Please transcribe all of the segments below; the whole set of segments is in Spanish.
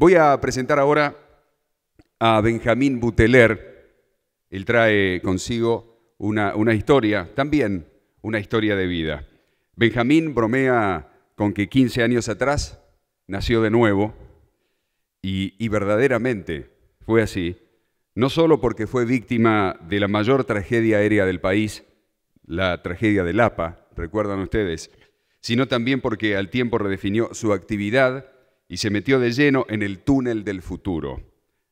Voy a presentar ahora a Benjamín Buteler. Él trae consigo una, historia, también una historia de vida. Benjamín bromea con que 15 años atrás nació de nuevo y, verdaderamente fue así, no solo porque fue víctima de la mayor tragedia aérea del país, la tragedia del Lapa, recuerdan ustedes, sino también porque al tiempo redefinió su actividad y se metió de lleno en el túnel del futuro.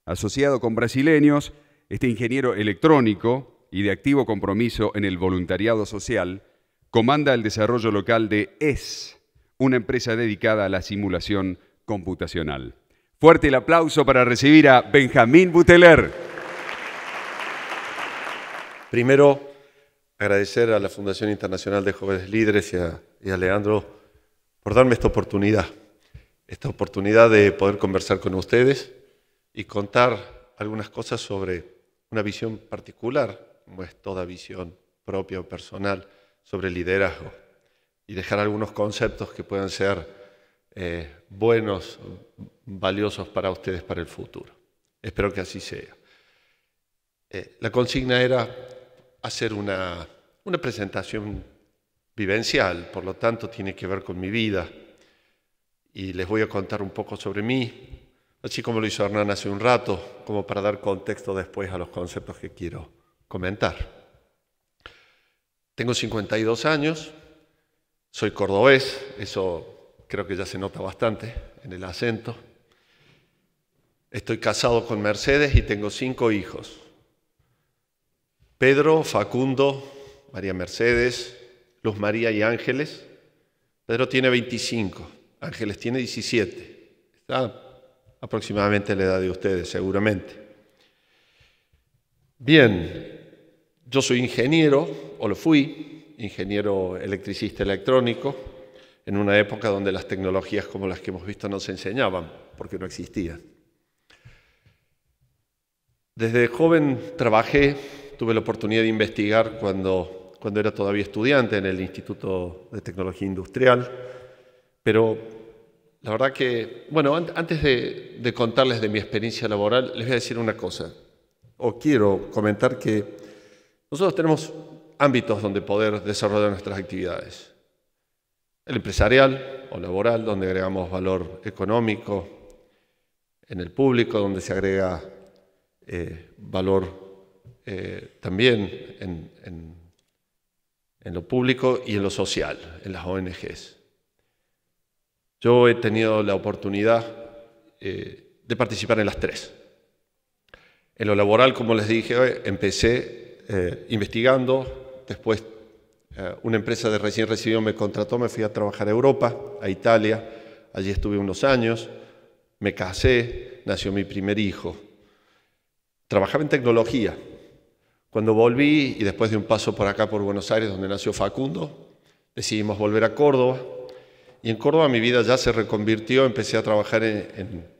Asociado con brasileños, este ingeniero electrónico y de activo compromiso en el voluntariado social, comanda el desarrollo local de ES, una empresa dedicada a la simulación computacional. Fuerte el aplauso para recibir a Benjamín Buteler. Primero, agradecer a la Fundación Internacional de Jóvenes Líderes y a, y a Leandro por darme esta oportunidad esta oportunidad de poder conversar con ustedes y contar algunas cosas sobre una visión particular, como es toda visión propia o personal, sobre liderazgo y dejar algunos conceptos que puedan ser eh, buenos, valiosos para ustedes para el futuro. Espero que así sea. Eh, la consigna era hacer una presentación vivencial, por lo tanto tiene que ver con mi vida, y les voy a contar un poco sobre mí, así como lo hizo Hernán hace un rato, como para dar contexto después a los conceptos que quiero comentar. Tengo 52 años, soy cordobés, eso creo que ya se nota bastante en el acento. Estoy casado con Mercedes y tengo cinco hijos. Pedro, Facundo, María Mercedes, Luz María y Ángeles. Pedro tiene 25, Ángeles tiene 17, está aproximadamente la edad de ustedes seguramente. Bien, yo soy ingeniero, o lo fui, ingeniero electricista electrónico, en una época donde las tecnologías como las que hemos visto no se enseñaban, porque no existían. Desde joven trabajé, tuve la oportunidad de investigar cuando era todavía estudiante en el Instituto de Tecnología Industrial, pero la verdad que, bueno, antes de, contarles de mi experiencia laboral, les voy a decir una cosa, o quiero comentar que nosotros tenemos ámbitos donde poder desarrollar nuestras actividades. El empresarial o laboral, donde agregamos valor económico, en el público, donde se agrega eh, valor eh, también en lo público y en lo social, en las ONGs. Yo he tenido la oportunidad eh, de participar en las tres. En lo laboral, como les dije, eh, empecé eh, investigando, después una empresa de recién recibido me contrató, me fui a trabajar a Europa, a Italia, allí estuve unos años, me casé, nació mi primer hijo. Trabajaba en tecnología. Cuando volví y después de un paso por acá, por Buenos Aires, donde nació Facundo, decidimos volver a Córdoba y en Córdoba mi vida ya se reconvirtió, empecé a trabajar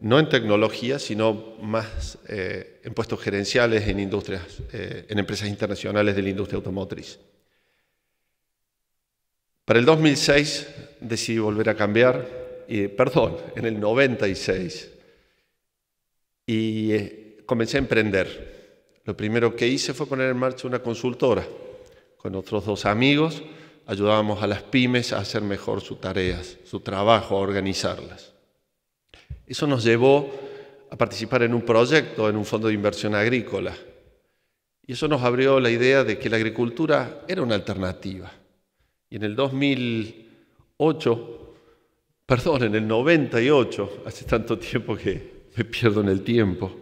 no en tecnología, sino más eh, en puestos gerenciales en industrias, eh, en empresas internacionales de la industria automotriz. Para el 2006 decidí volver a cambiar, y, perdón, en el 96, y eh, comencé a emprender. Lo primero que hice fue poner en marcha una consultora con otros dos amigos ayudábamos a las pymes a hacer mejor sus tareas, su trabajo, a organizarlas. Eso nos llevó a participar en un proyecto, en un fondo de inversión agrícola. Y eso nos abrió la idea de que la agricultura era una alternativa. Y en el 2008, perdón, en el 98, hace tanto tiempo que me pierdo en el tiempo,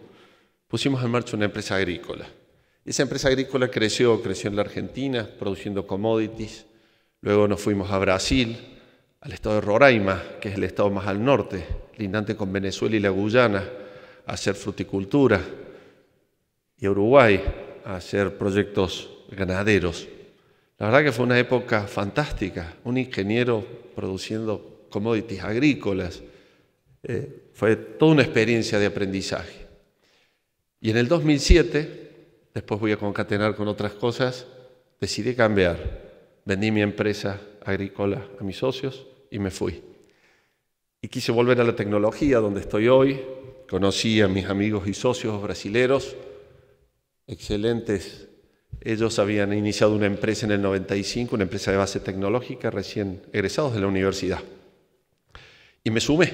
pusimos en marcha una empresa agrícola. Esa empresa agrícola creció, creció en la Argentina, produciendo commodities, Luego nos fuimos a Brasil, al estado de Roraima, que es el estado más al norte, lindante con Venezuela y la Guyana, a hacer fruticultura, y a Uruguay, a hacer proyectos ganaderos. La verdad que fue una época fantástica, un ingeniero produciendo commodities agrícolas. Eh, fue toda una experiencia de aprendizaje. Y en el 2007, después voy a concatenar con otras cosas, decidí cambiar vendí mi empresa agrícola a mis socios y me fui. Y quise volver a la tecnología donde estoy hoy. Conocí a mis amigos y socios brasileros, excelentes. Ellos habían iniciado una empresa en el 95, una empresa de base tecnológica, recién egresados de la universidad. Y me sumé,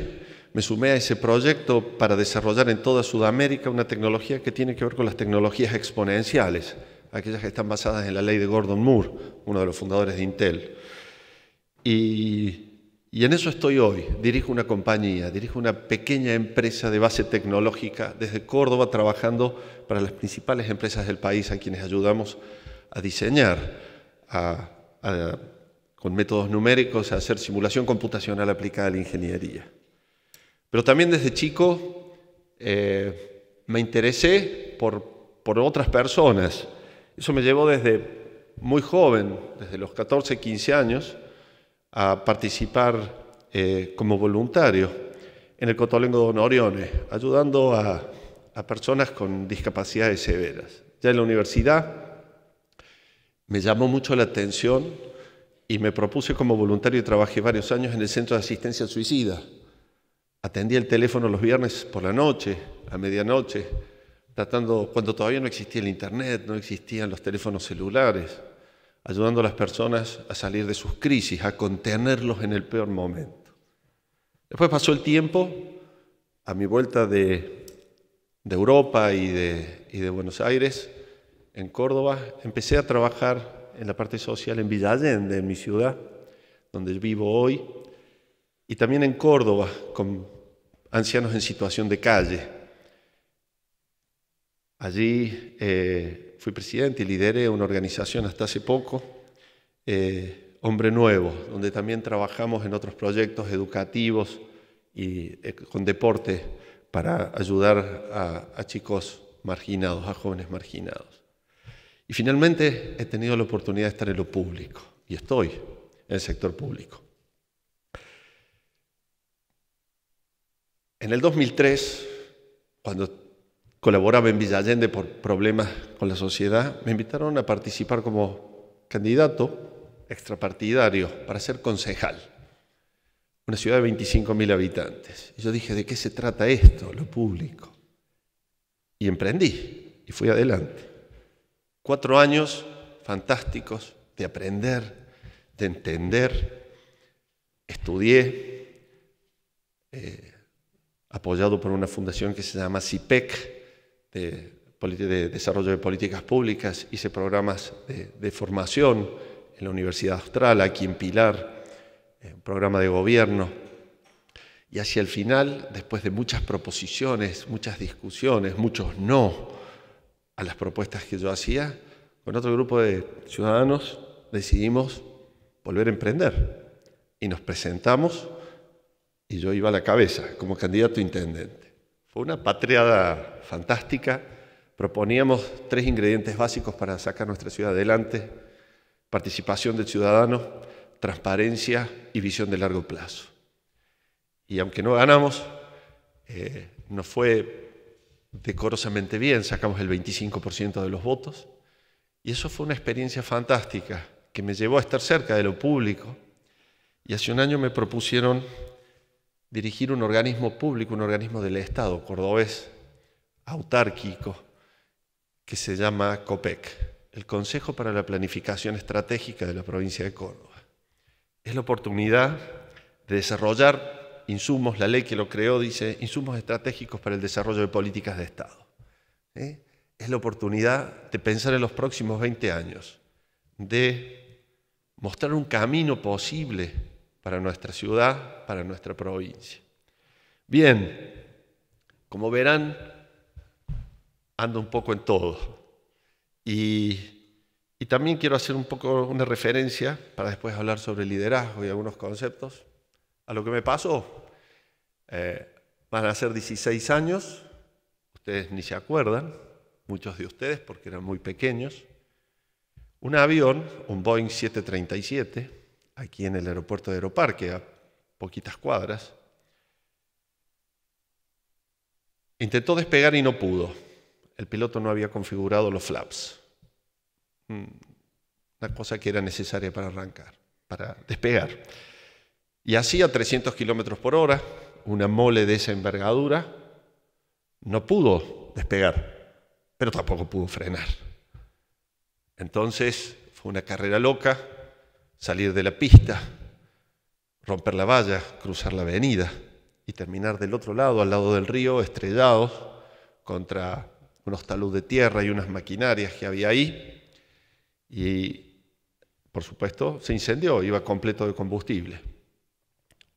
me sumé a ese proyecto para desarrollar en toda Sudamérica una tecnología que tiene que ver con las tecnologías exponenciales, aquellas que están basadas en la ley de Gordon Moore, uno de los fundadores de Intel. Y, en eso estoy hoy. Dirijo una compañía, dirijo una pequeña empresa de base tecnológica desde Córdoba trabajando para las principales empresas del país a quienes ayudamos a diseñar, con métodos numéricos, a hacer simulación computacional aplicada a la ingeniería. Pero también desde chico eh, me interesé por otras personas. Eso me llevó desde muy joven, desde los 14, 15 años, a participar eh, como voluntario en el Cotolengo Don Orione, ayudando a, personas con discapacidades severas. Ya en la universidad me llamó mucho la atención y me propuse como voluntario y trabajé varios años en el Centro de Asistencia Suicida. Atendía el teléfono los viernes por la noche, a medianoche, tratando, cuando todavía no existía el Internet, no existían los teléfonos celulares, ayudando a las personas a salir de sus crisis, a contenerlos en el peor momento. Después pasó el tiempo, a mi vuelta de, Europa y de, Buenos Aires, en Córdoba, empecé a trabajar en la parte social en Villa de en mi ciudad, donde vivo hoy, y también en Córdoba, con ancianos en situación de calle Allí eh, fui presidente y lideré una organización hasta hace poco, eh, Hombre Nuevo, donde también trabajamos en otros proyectos educativos y eh, con deporte para ayudar a, a chicos marginados, a jóvenes marginados. Y finalmente he tenido la oportunidad de estar en lo público y estoy en el sector público. En el 2003, cuando colaboraba en Allende por problemas con la sociedad, me invitaron a participar como candidato extrapartidario para ser concejal. Una ciudad de 25.000 habitantes. Y yo dije, ¿de qué se trata esto, lo público? Y emprendí y fui adelante. Cuatro años fantásticos de aprender, de entender. Estudié, eh, apoyado por una fundación que se llama CIPEC, de, desarrollo de políticas públicas, hice programas de, formación en la Universidad Austral, aquí en Pilar, eh, un programa de gobierno. Y hacia el final, después de muchas proposiciones, muchas discusiones, muchos no a las propuestas que yo hacía, con otro grupo de ciudadanos decidimos volver a emprender. Y nos presentamos y yo iba a la cabeza como candidato a intendente. Fue una patriada fantástica. Proponíamos tres ingredientes básicos para sacar nuestra ciudad adelante. Participación del ciudadano, transparencia y visión de largo plazo. Y aunque no ganamos, eh, nos fue decorosamente bien, sacamos el 25% de los votos. Y eso fue una experiencia fantástica que me llevó a estar cerca de lo público. Y hace un año me propusieron dirigir un organismo público, un organismo del Estado cordobés, autárquico, que se llama COPEC, el Consejo para la Planificación Estratégica de la provincia de Córdoba. Es la oportunidad de desarrollar insumos, la ley que lo creó dice, insumos estratégicos para el desarrollo de políticas de Estado. ¿eh? Es la oportunidad de pensar en los próximos 20 años, de mostrar un camino posible para nuestra ciudad, para nuestra provincia. Bien, como verán, ando un poco en todo. Y, también quiero hacer un poco una referencia, para después hablar sobre liderazgo y algunos conceptos, a lo que me pasó. Eh, van a ser 16 años, ustedes ni se acuerdan, muchos de ustedes porque eran muy pequeños. Un avión, un Boeing 737, aquí en el aeropuerto de Aeroparque, a poquitas cuadras, intentó despegar y no pudo. El piloto no había configurado los flaps, mm, una cosa que era necesaria para arrancar, para despegar. Y así a 300 kilómetros por hora, una mole de esa envergadura, no pudo despegar, pero tampoco pudo frenar. Entonces fue una carrera loca, salir de la pista, romper la valla, cruzar la avenida y terminar del otro lado, al lado del río, estrellados contra unos talud de tierra y unas maquinarias que había ahí. Y, por supuesto, se incendió, iba completo de combustible.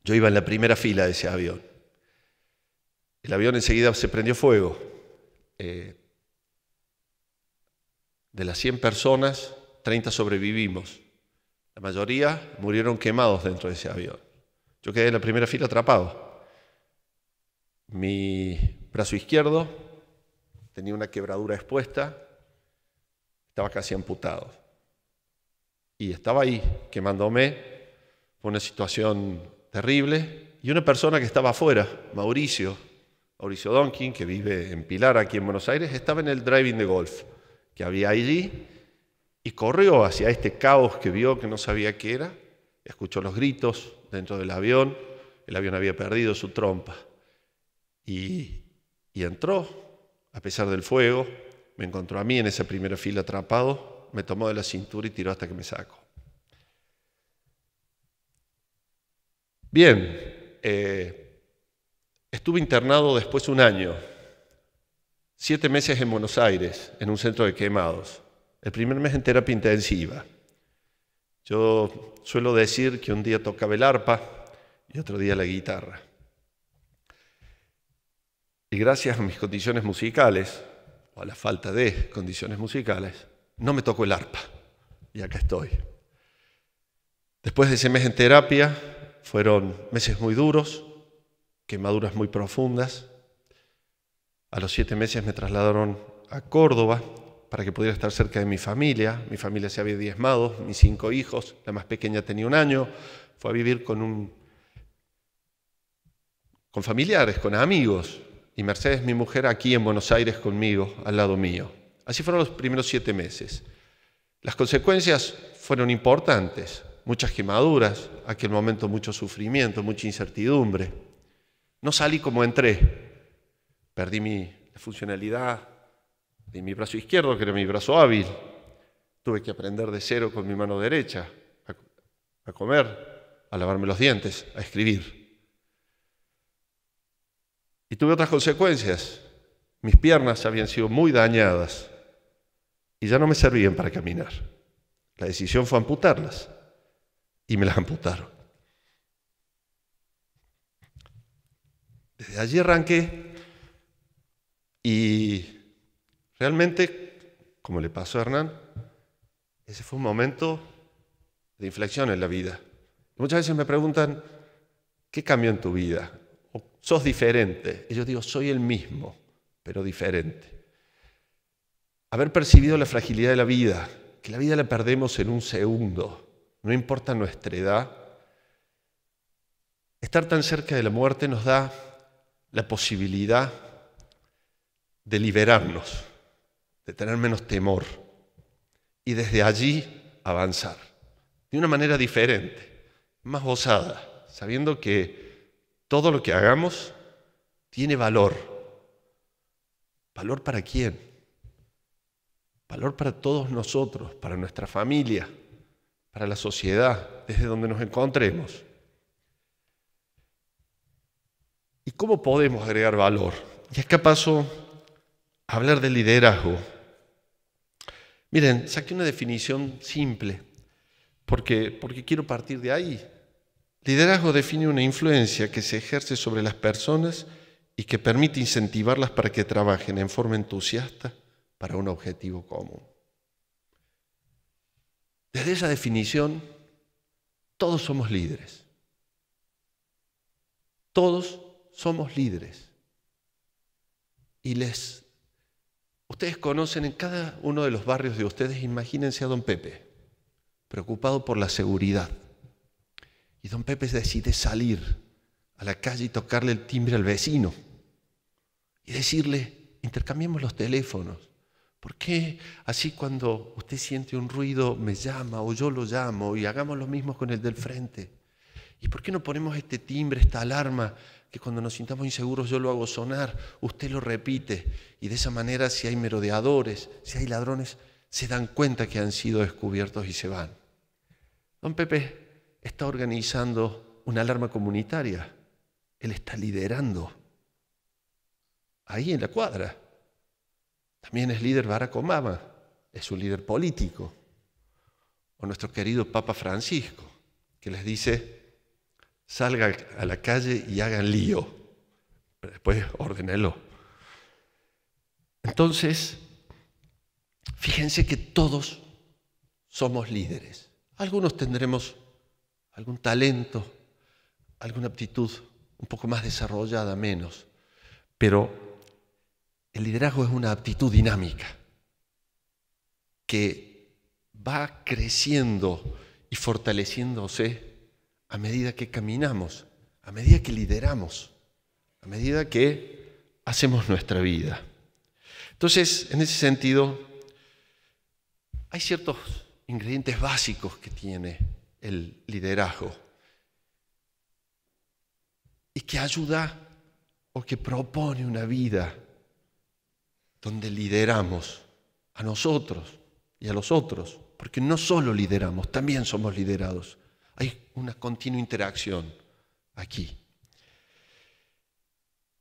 Yo iba en la primera fila de ese avión. El avión enseguida se prendió fuego. Eh, de las 100 personas, 30 sobrevivimos. La mayoría murieron quemados dentro de ese avión. Yo quedé en la primera fila atrapado. Mi brazo izquierdo tenía una quebradura expuesta, estaba casi amputado. Y estaba ahí quemándome. Fue una situación terrible. Y una persona que estaba afuera, Mauricio, Mauricio Donkin, que vive en Pilar, aquí en Buenos Aires, estaba en el driving de golf que había allí y corrió hacia este caos que vio, que no sabía qué era. Escuchó los gritos dentro del avión. El avión había perdido su trompa. Y, entró, a pesar del fuego. Me encontró a mí en esa primera fila atrapado. Me tomó de la cintura y tiró hasta que me sacó. Bien, eh, estuve internado después un año, siete meses en Buenos Aires, en un centro de quemados. El primer mes en terapia intensiva. Yo suelo decir que un día tocaba el arpa y otro día la guitarra. Y gracias a mis condiciones musicales, o a la falta de condiciones musicales, no me tocó el arpa. Y acá estoy. Después de ese mes en terapia, fueron meses muy duros, quemaduras muy profundas. A los siete meses me trasladaron a Córdoba, para que pudiera estar cerca de mi familia. Mi familia se había diezmado, mis cinco hijos, la más pequeña tenía un año, fue a vivir con un con familiares, con amigos, y Mercedes, mi mujer, aquí en Buenos Aires conmigo, al lado mío. Así fueron los primeros siete meses. Las consecuencias fueron importantes, muchas quemaduras, aquel momento mucho sufrimiento, mucha incertidumbre. No salí como entré, perdí mi funcionalidad, de mi brazo izquierdo, que era mi brazo hábil. Tuve que aprender de cero con mi mano derecha, a, a comer, a lavarme los dientes, a escribir. Y tuve otras consecuencias. Mis piernas habían sido muy dañadas y ya no me servían para caminar. La decisión fue amputarlas y me las amputaron. Desde allí arranqué y Realmente, como le pasó a Hernán, ese fue un momento de inflexión en la vida. Muchas veces me preguntan, ¿qué cambió en tu vida? O, ¿Sos diferente? Y yo digo, soy el mismo, pero diferente. Haber percibido la fragilidad de la vida, que la vida la perdemos en un segundo, no importa nuestra edad. Estar tan cerca de la muerte nos da la posibilidad de liberarnos de tener menos temor y desde allí avanzar de una manera diferente, más osada, sabiendo que todo lo que hagamos tiene valor. ¿Valor para quién? Valor para todos nosotros, para nuestra familia, para la sociedad, desde donde nos encontremos. ¿Y cómo podemos agregar valor? Y acá paso a hablar de liderazgo Miren, saqué una definición simple, porque, porque quiero partir de ahí. Liderazgo define una influencia que se ejerce sobre las personas y que permite incentivarlas para que trabajen en forma entusiasta para un objetivo común. Desde esa definición, todos somos líderes. Todos somos líderes. Y les Ustedes conocen en cada uno de los barrios de ustedes, imagínense a don Pepe, preocupado por la seguridad. Y don Pepe decide salir a la calle y tocarle el timbre al vecino y decirle, intercambiemos los teléfonos. ¿Por qué así cuando usted siente un ruido me llama o yo lo llamo y hagamos lo mismo con el del frente? ¿Y por qué no ponemos este timbre, esta alarma, que cuando nos sintamos inseguros yo lo hago sonar, usted lo repite? Y de esa manera si hay merodeadores, si hay ladrones, se dan cuenta que han sido descubiertos y se van. Don Pepe está organizando una alarma comunitaria. Él está liderando ahí en la cuadra. También es líder Barack Obama, es un líder político. O nuestro querido Papa Francisco, que les dice, salga a la calle y hagan lío. Después ordenelo. Entonces, fíjense que todos somos líderes. Algunos tendremos algún talento, alguna aptitud un poco más desarrollada, menos. Pero el liderazgo es una aptitud dinámica que va creciendo y fortaleciéndose a medida que caminamos, a medida que lideramos, a medida que hacemos nuestra vida. Entonces, en ese sentido, hay ciertos ingredientes básicos que tiene el liderazgo y que ayuda o que propone una vida donde lideramos a nosotros y a los otros, porque no solo lideramos, también somos liderados. Hay una continua interacción aquí.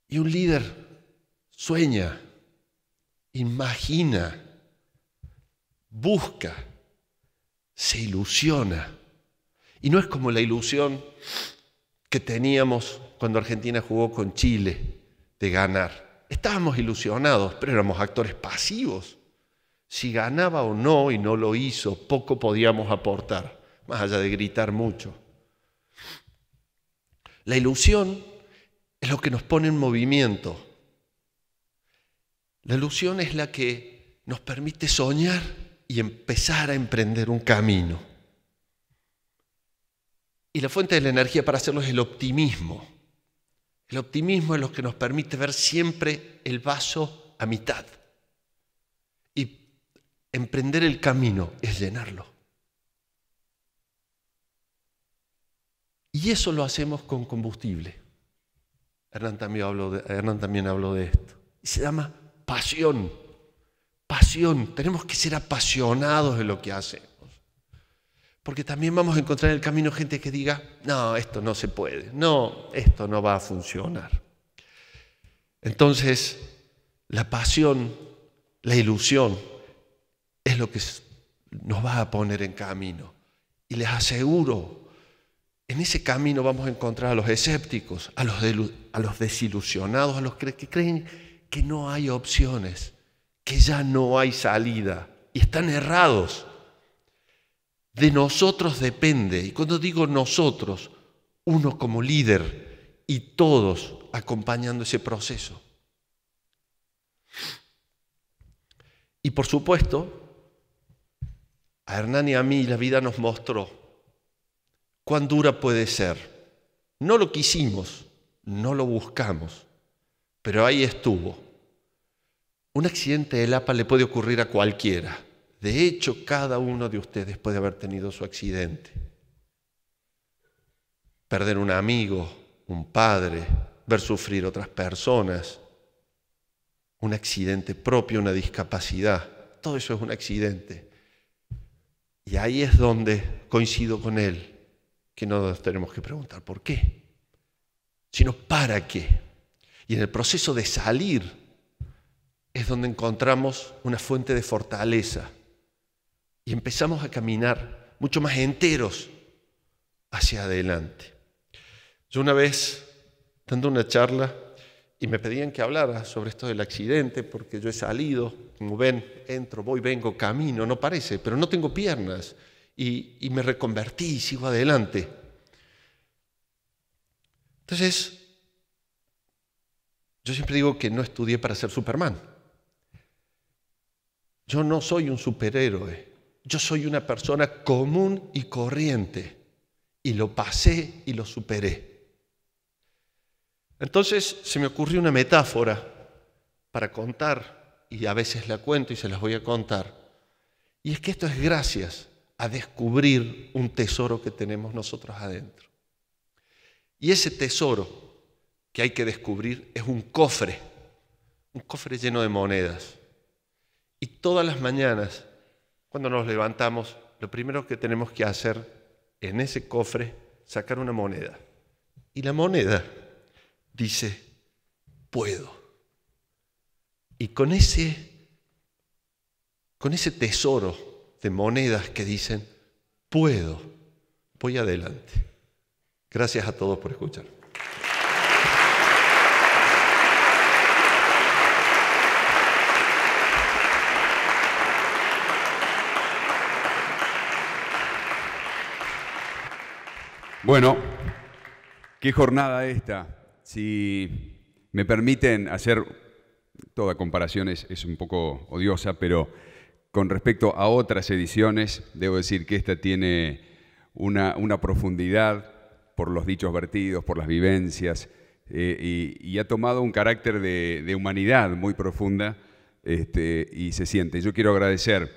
Y un líder sueña, imagina, busca, se ilusiona. Y no es como la ilusión que teníamos cuando Argentina jugó con Chile de ganar. Estábamos ilusionados, pero éramos actores pasivos. Si ganaba o no y no lo hizo, poco podíamos aportar más allá de gritar mucho. La ilusión es lo que nos pone en movimiento. La ilusión es la que nos permite soñar y empezar a emprender un camino. Y la fuente de la energía para hacerlo es el optimismo. El optimismo es lo que nos permite ver siempre el vaso a mitad y emprender el camino es llenarlo. Y eso lo hacemos con combustible. Hernán también habló de, Hernán también de esto. Y se llama pasión. Pasión. Tenemos que ser apasionados de lo que hacemos. Porque también vamos a encontrar en el camino gente que diga, no, esto no se puede. No, esto no va a funcionar. Entonces, la pasión, la ilusión, es lo que nos va a poner en camino. Y les aseguro en ese camino vamos a encontrar a los escépticos, a los, desilusionados, a los que creen que no hay opciones, que ya no hay salida y están errados. De nosotros depende, y cuando digo nosotros, uno como líder y todos acompañando ese proceso. Y por supuesto, a Hernán y a mí la vida nos mostró cuán dura puede ser. No lo quisimos, no lo buscamos, pero ahí estuvo. Un accidente de Lapa le puede ocurrir a cualquiera. De hecho, cada uno de ustedes puede haber tenido su accidente. Perder un amigo, un padre, ver sufrir otras personas, un accidente propio, una discapacidad. Todo eso es un accidente. Y ahí es donde coincido con él que no nos tenemos que preguntar por qué, sino para qué. Y en el proceso de salir es donde encontramos una fuente de fortaleza y empezamos a caminar mucho más enteros hacia adelante. Yo una vez, dando una charla, y me pedían que hablara sobre esto del accidente, porque yo he salido, como ven, entro, voy, vengo, camino, no parece, pero no tengo piernas y, me reconvertí y sigo adelante. Entonces, yo siempre digo que no estudié para ser Superman. Yo no soy un superhéroe. Yo soy una persona común y corriente. Y lo pasé y lo superé. Entonces se me ocurrió una metáfora para contar, y a veces la cuento y se las voy a contar. Y es que esto es gracias a descubrir un tesoro que tenemos nosotros adentro. Y ese tesoro que hay que descubrir es un cofre, un cofre lleno de monedas. Y todas las mañanas, cuando nos levantamos, lo primero que tenemos que hacer en ese cofre, sacar una moneda. Y la moneda dice, puedo. Y con ese, con ese tesoro de monedas que dicen, puedo, voy adelante. Gracias a todos por escuchar. Bueno, qué jornada esta. Si me permiten hacer, toda comparación es, es un poco odiosa, pero con respecto a otras ediciones, debo decir que esta tiene una, profundidad por los dichos vertidos, por las vivencias, eh, y, ha tomado un carácter de, humanidad muy profunda este, y se siente. Yo quiero agradecer,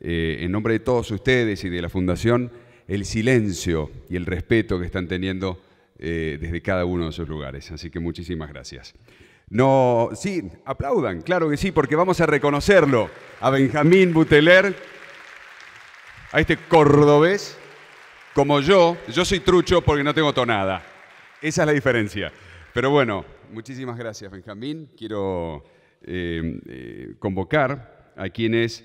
eh, en nombre de todos ustedes y de la Fundación, el silencio y el respeto que están teniendo eh, desde cada uno de sus lugares. Así que muchísimas gracias. No, sí, aplaudan, claro que sí, porque vamos a reconocerlo a Benjamín Buteler, a este cordobés, como yo, yo soy trucho porque no tengo tonada. Esa es la diferencia. Pero bueno, muchísimas gracias Benjamín. Quiero eh, eh, convocar a quien es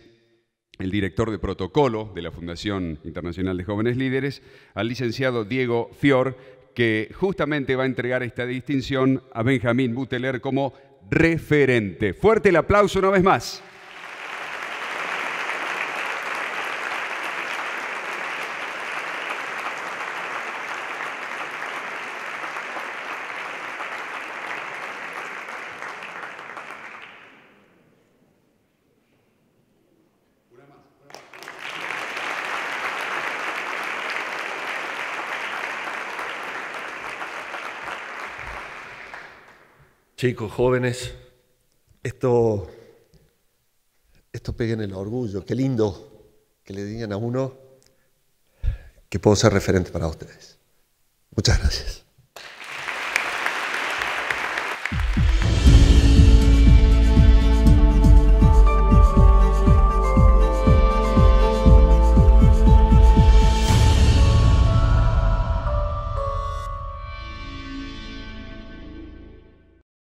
el director de protocolo de la Fundación Internacional de Jóvenes Líderes, al licenciado Diego Fior, que justamente va a entregar esta distinción a Benjamín Buteler como referente. Fuerte el aplauso una vez más. chicos, jóvenes, esto, esto pega en el orgullo. Qué lindo que le digan a uno que puedo ser referente para ustedes. Muchas gracias.